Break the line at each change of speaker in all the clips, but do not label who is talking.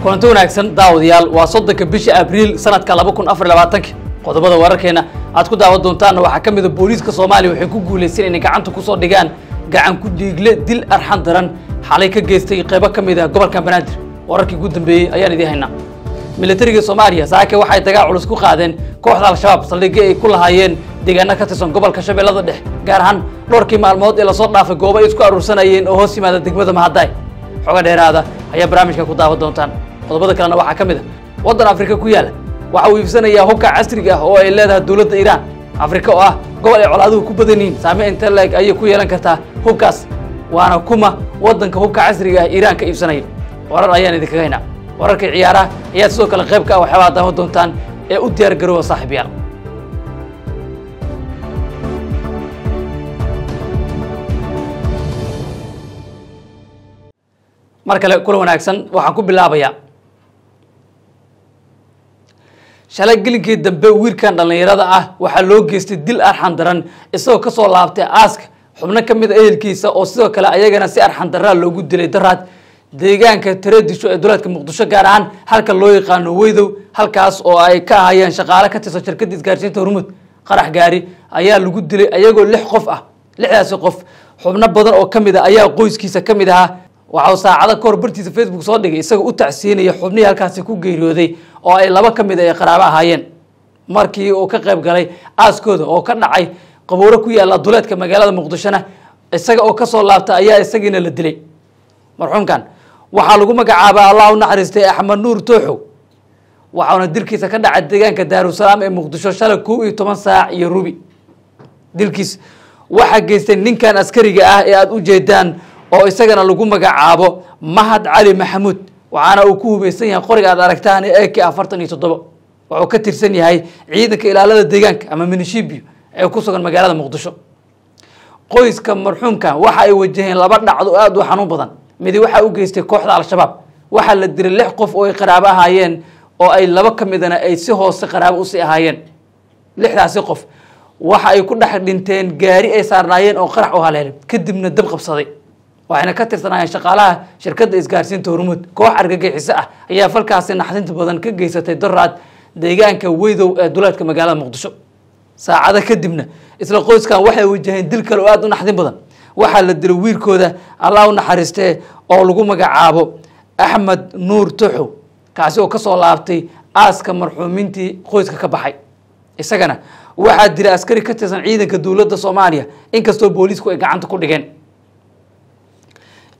kulanti wanaagsan daawadayaal waa soddonka bisha abriil sanadka laba kun afar labaatanka qodobada wararkeenna aad ku daawan doontaanna waxaa ka mida ah booliiska soomaaliya waxay ku guulaysteen inay gacanta ku soo dhigaan gacan ku dhiigle dil arxan daran xalay ka geystay qaybo ka mid ah gobolka banaadir wararkii ugu dambeeyey ayaan idiin haynaa militariga soomaaliya saake waxay dagaal culus ku qaadeen kooxda al-shabaab saldhigyo ay ku lahaayeen deegaano ka tirsan gobolka shabeellada dhex gaar ahaan dhowrkii maalmood ee lasoo dhaafay goobo ay isku aruursanayeen oo hoos yimaada degmada mahadaay xogo dheeraada ayaa barnaamijka ku daawan doontaan qodobada kalena waxaa ka mid a ah waddan afrika ku yaala waxa uu iibsanayaa hubka casriga ah oo ay leedahay dowladda iiraan afrika oo ah gobol ay colaaduhu ku badan yihiin saame inte ayay ku yeelan kartaa hubkaas waana kuma waddanka hubka casriga ah iiraan ka iibsanaya warar ayaan idinkaga haynaa wararka ciyaaraha ayaad sidoo kale qayb ka ah waxyaabaa daawan doontaan ee u diyaar garoowa saaxiibayaal mar kale kula wanaagsan waxaan ku bilaabayaa shalay gelinkii dambe wiilkan dhallinyarada ah waxaa loo geystay dil arxan daran isagoo kasoo laabtay aaska xubno ka mid a ah ehelkiisa oo sidoo kale ayagana si arxan daraa loogu dilay daraad deegaanka tareedisho ee duleedka muqdisho gaar ahaan halka loo yaqaano weydow halkaas oo ay ka ahayeen shaqaale ka tirsan shirkadda isgaarsiinta hormud qarax gaari ayaa lagu dilay ayagoo lix qof ah lixdaasi qof xubno badan oo ka mid a ah ayaa qoyskiisa ka mid ahaa waxau saacado kahor bartiisa facebook soo dhigay isaga u tacsiinaya xubnihii halkaasi ku geeriyooday oo ay laba ka mid a ah ay qaraabo ahaayeen markii uu ka qayb galay aaskooda oo ka dhacay qabuuro ku yaalla duleedka magaalada muqdishona isaga oo kasoo laabta ayaa isagiina la dilay marxuumkan waxaa lagu magacaabaa allah u naxariistay axmed nuur tooxow waxauna dilkiisa ka dhacay deegaanka daarusalaam ee muqdisho shalay kow iyo toban saac iyo rubi dilkiis waxaa geystay ninkan askariga ah ee aada u jeedaan oo isagana lagu magacaabo mahad cali maxamuud waxaana uu ku hubaysan yahay qoriga aad aragtaan ee k afartan iyo toddobo wuxuu ka tirsan yahay ciidanka ilaalada deegaanka ama minishibio ee ku sugan magaalada muqdisho qoyska marxuumka waxa ay wajaheen laba dhacdo aada u xanuun badan midi waxaa u geystay kooxda al-shabaab waxaa la diray lix qof oo ay qaraabo ahaayeen oo ay laba ka midana ay si hoose qaraabo usii ahaayeen lixdaasi qof waxa ay ku dhex dhinteen gaari ay saarnaayeen oo qarax u haleelay kadibna dab qabsaday waxayna ka tirsanayeen shaqaalaha shirkadda isgaarsiinta hormuud koox argagixiso ah ayaa falkaasi naxdinta badan ka geysatay doraad deegaanka weydow ee duleedka magaalada muqdisho saacado kadibna isla qoyskan waxay wajaheen dil kale oo aada u naxdin badan waxaa la dilay wiilkooda allah u naxariistee oo lagu magacaabo axmed nuur tuxow kaasi oo kasoo laabtay aaska marxuumintii qoyska ka baxay isagana waxaa dilay askari ka tirsan ciidanka dowladda soomaaliya inkastoo booliisku ay gacanta ku dhigeen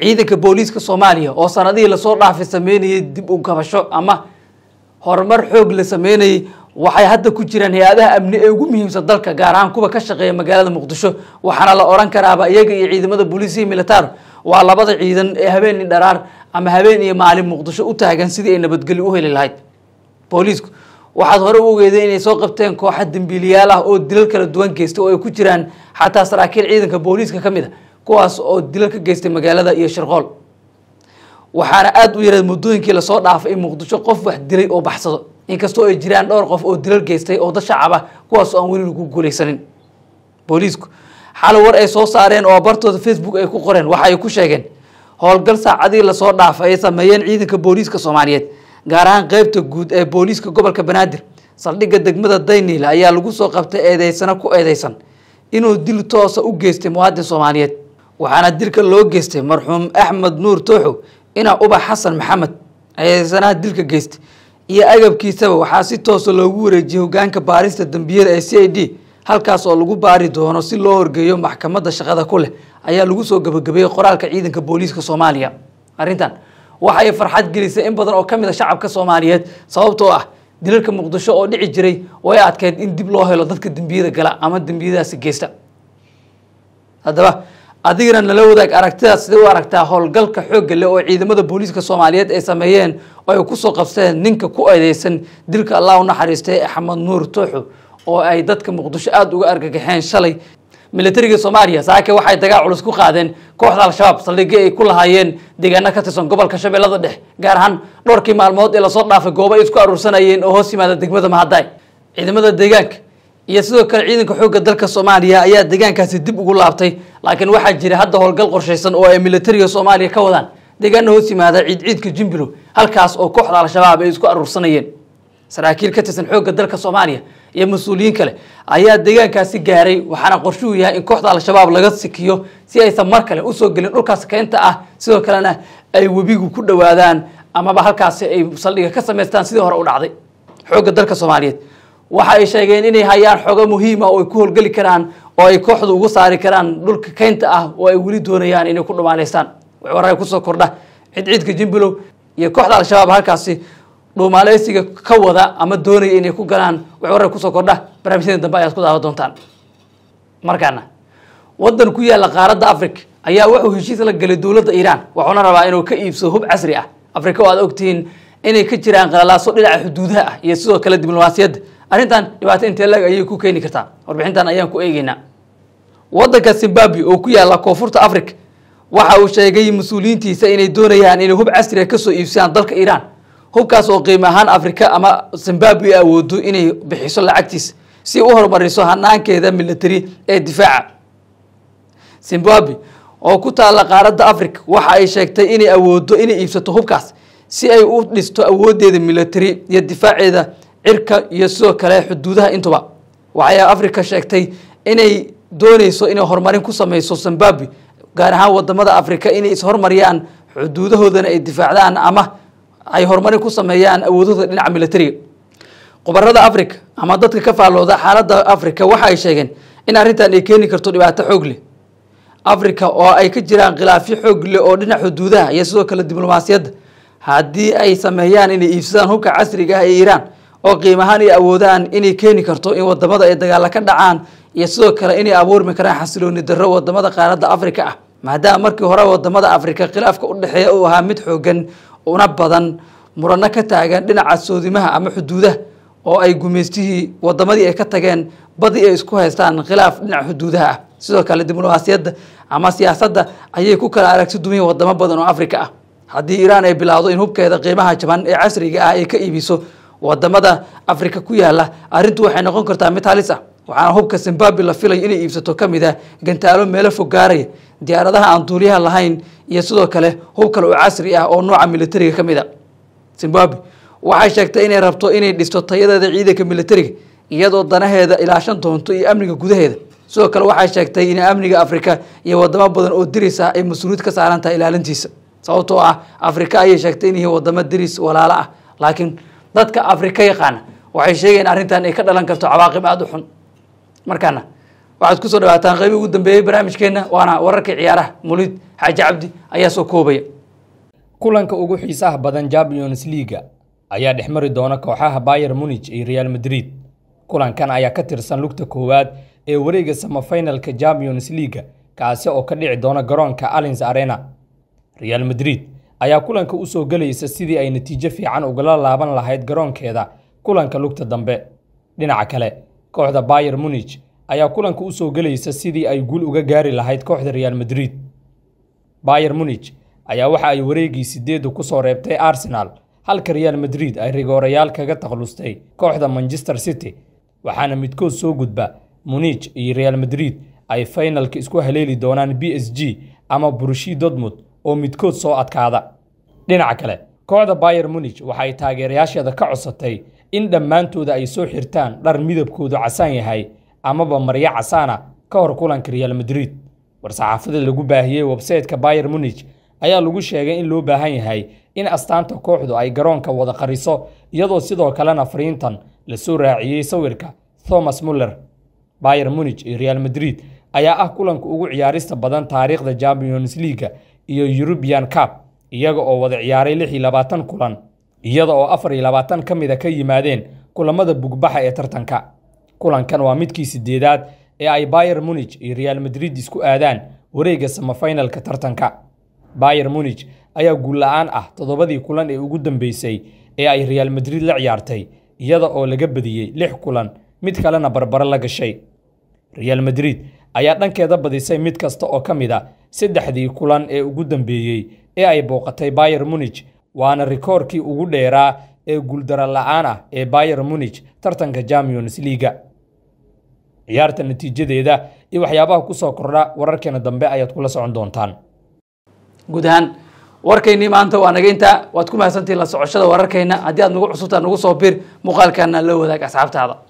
ciidanka booliiska soomaaliya oo sanadihii lasoo dhaafay sameynayay dib u ama horumar xoog la sameynayay waxay hadda ku jiraan hay-adaha amni ee ugu muhiimsan dalka gaar ahaan kuwa ka shaqeeya magaalada muqdisho waxaana la odhan karaaba iyaga iyo ciidamada booliisiya militaar waa labada ciidan ee habeen iyo dharaar ama habeen iyo maalin muqdisho u taagan sidii ay nabadgeli u heli lahayd booliisku waxaad hore u ogeedeen inay soo qabteen kooxa dembiiliyaal ah oo dilal kala duwan geystay oo ay ku jiraan xataa saraakiil ciidanka booliiska ka mid a ah kuwaas oo dilal ka geystay magaalada iyo shirqool waxaana aada u yareed muddooyinkii lasoo dhaafay in muqdisho qof wax dilay oo baxsado inkastoo ay jiraan dhowr qof oo dilal geystay oo dad shacab ah kuwaas oo aan weli lagu guulaysanin booliisku xal war ay soo saareen oo bartooda facebook ay ku qoreen waxa ay ku sheegeen howlgal saacadii lasoo dhaafay ay sameeyeen ciidanka booliiska soomaaliyeed gaar ahaan qeybta guud ee booliiska gobolka banaadir saldhigga degmada dayniil ayaa lagu soo qabtay eedeysano ku eedeysan inuu dil toosa u geystay muwaadin soomaaliyeed waxaana dilka loo geystay marxuum axmed nuur tooxow ina uba xasan maxamed ayaysanaha dilka geystay iyo agabkiisaba waxaa si toosa ah loogu wareejiyay hogaanka baarista dambiyada ee c i d halkaas oo lagu baari doono si loo horgeeyo maxkamadda shaqada ku leh ayaa lagu soo gabagabeeyey qoraalka ciidanka booliiska soomaaliya arrintan waxay farxad gelisay in badan oo ka mid a ah shacabka soomaaliyeed sababtoo ah dilalka muqdisho oo dhici jiray way adkeyd in dib loo helo dadka dembiyada gala ama dembiyadaasi geysta haddaba adigana nala wadaag aragtidaas siday u aragtaa howlgalka xoogga leh oo ciidamada booliiska soomaaliyeed ay sameeyeen oo ay kusoo qabsadeen ninka ku eedeysan dilka allah u naxariistay axmed nuur tooxo oo ay dadka muqdisho aada uga argagaxeen shalay milatariga soomaaliya saake waxay dagaal culus ku qaadeen kooxda al-shabaab saldhigyo ay ku lahaayeen deegaano ka tirsan gobolka shabeellada dhex gaar ahaan dhowrkii maalmood ee lasoo dhaafay goobo ay isku aruursanayeen oo hoos yimaada degmada mahadaay ciidamada deegaanka iyo sidoo kale ciidanka xoogga dalka soomaaliya ayaa deegaankaasi dib ugu laabtay laakiin waxaa jira hadda howlgal qorshaysan oo ay militariga soomaaliya ka wadaan deegaana hoos yimaada ciidciidka jumbilow halkaas oo kooxda al-shabaab ay isku aruursanayeen saraakiil ka tirsan xoogga dalka soomaaliya iyo mas-uuliyiin kale ayaa deegaankaasi gaaray waxaana qorshuhu yahay in kooxda al-shabaab laga sikiyo si aysan mar kale usoo gelin dhulkaas keenta ah sidoo kalena ay webigu ku dhowaadaan amaba halkaasi ay saldhiga ka samaystaan sidii hore u dhacday xoogga dalka soomaaliyeed waxa ay sheegeen inay hayaan xoga muhiima ah oo ay ku howlgeli karaan oo ay kooxdu ugu saari karaan dhulka kaynta ah oo ay weli doonayaan inay ku dhumaalaystaan wararka kusoo kordha cidciidka jimbilow iyo kooxda al-shabaab halkaasi dhuumaalaysiga ka wada ama doonaya inay ku galaan wararka kusoo kordha barnaamijyada dambe ayaad ku daawa doontaan markaana waddan ku yaalla qaaradda africa ayaa wuxuu heshiis la galay dowladda iiraan wuxuuna rabaa inuu ka iibsado hub casri ah afrika oo aad ogtihiin inay ka jiraan qalalaasoo dhinaca xuduudaha ah iyo sidoo kale diblomaasiyadda arrintan dhibaato intee laeg ayay ku keeni kartaa warbixintan ayaan ku eegeynaa waddanka zimbabwe oo ku yaalla koonfurta africa waxa uu sheegay mas-uuliyiintiisa inay doonayaan inay hub casriga ah kasoo iibsadaan dalka iiraan hubkaas oo qiimo ahaan afrika ama zimbabwe awoodo inay bixiso lacagtiisa si u horumariso hanaankeeda military ee difaaca zimbabwe oo ku taalla qaaradda africa waxa ay sheegtay inay awoodo inay iibsato hubkaas si ay u dhisto awoodeeda military iyo difaaceeda cirka iyo sidoo kale xuduudaha intuba waxay africa sheegtay inay dooneyso inay horumarin ku sameyso zimbabwe gaar ahaan wadamada africa inay ishormariyaan xuduudahoodana ay difaacdaan ama ay horumarin ku sameeyaan awoodahooda dhinaca militariga khubarada africa ama dadka ka faallooda xaaladda africa waxa ay sheegeen in arrintan ay keeni karto dhibaato xoog leh africa oo ay ka jiraan khilaafyo xoog leh oo dhinac xuduudaha iyo sidoo kale diblomaasiyadda haddii ay sameeyaan inay iibsadaan hubka casriga ah ee iiraan oo qiimahaan ay awoodaan inay keeni karto in wadamada ay dagaala ka dhacaan iyo sidoo kale inay abuurmi karaan xasilooni darro wadamada qaaradda africa ah maadaama markii hore wadamada afrika khilaafka u dhexeeya uu ahaa mid xoogan una badan muranno ka taagan dhinaca soodimaha ama xuduudaha oo ay gumaystihii wadamadii ay ka tageen badi ay isku haystaan khilaaf dhinaca xuduudaha ah sidoo kale diblomaasiyadda ama siyaasadda ayay ku kala aragti dumiya wadamo badan oo afrika ah haddii iiraan ay bilaawdo in hubkeeda qiimaha jaban ee casriga ah ay ka iibiso wadamada africa ku yaala arintu waxay noqon kartaa mid halis ah waxaana hubka zimbabwe la filayo inay iibsato kamid a ah gantaalo meelo fog gaaraya diyaaradaha aan duuliyaha lahayn iyo sidoo kale hub kale oo casri ah oo nooca militariga ka mid a ah. zimbabwe waxay sheegtay inay rabto inay dhisto tayadeeda ciidanka militariga iyadoo danaheeda ilaashan doonto iyo amniga gudaheeda sidoo kale waxay sheegtay in amniga afrika iyo wadamo badan oo diris ah ay mas-uuliyad ka saaran tahay ilaalintiisa sababtoo ah afrika ayay sheegtay in wadamo diris walaalo ah laakiin dadka afrika yaqaana waxay sheegayeen arrintan ay ka dhalan karto cawaaqib aada u xun markaana waxaad kusoo dhawaataan qeybi ugu dambeeyey barnaamijkeenna waana wararkii ciyaaraha mulid xaaji cabdi
ayaa soo koobaya kulanka ugu xiisaha badan champions leaga ayaa dhex mari doona kooxaha bayer munij iyo real madrid kulankan ayaa ka tirsan lugta koowaad ee wareega samafinalka champions leaga kaasi oo ka dhici doona garoonka alins arena real madrid ayaa kulanka u soo gelaysa sidii ay natiijo fiican ugala laaban lahayd garoonkeeda kulanka lugta dambe dhinaca kale kooxda bayer munij ayaa kulanka u soo gelaysa sidii ay guul uga gaari lahayd kooxda real madrid bayer munich ayaa waxa ay wareegii sideeddu ku soo reebtay arsenal halka real madrid ay rigoorayaal kaga takhallustay kooxda manchester city waxaana midkood soo gudba munich iyo real madrid ay faynalka isku haleeli doonaan b s g ama brushi dortmund oo midkood soo adkaada dhinaca kale kooxda bayer munij waxay taageerayaasheeda ka codsatay in dhammaantooda ay soo xirtaan dhar midabkoodu casaan yahay amaba maryo casaana ka hor kulanka real madrid war-saxaafada lagu baahiyey websayteka bayer munij ayaa lagu sheegay in loo baahan yahay in astaanta kooxdu ay garoonka wada qariso iyadoo sidoo kalena fariintan lasoo raaciyey sawirka thomas muller bayer munij iyo real madrid ayaa ah kulanka ugu ciyaarista badan taariikhda champions leaga iyo eurubian cab iyaga oo wada ciyaaray lix iyo labaatan kulan iyada oo afar iyo labaatan ka mida ka yimaadeen kulamada bugbaxa ee tartanka kulankan waa midkii sideedaad ee ay bayer munij iyo real madrid isku aadaan wareegga samafinalka tartanka bayer munij ayaa guulla-aan ah toddobadii kulan ee ugu dambeysay ee ay real madrid la ciyaartay iyada oo laga badiyey lix kulan mid kalena barbaro la gashay real madrid ayaa dhankeeda badisay mid kasta oo ka mid a saddexdii kulan ee ugu dambeeyey ee ay booqatay bayer munij waana rikoorkii ugu dheeraa ee guuldara la'aan ah ee bayer munij tartanka champions liaga ciyaarta natiijadeeda iyo waxyaabaha kusoo kordha wararkeena dambe ayaad kula socon doontaan guud ahaan warkaynii maanta waa naga waad ku mahadsantihin la socoshada wararkayna haddii aad nagu cusubtaa
nagu soo bir muuqaalkaana la wadaag asxaabtaada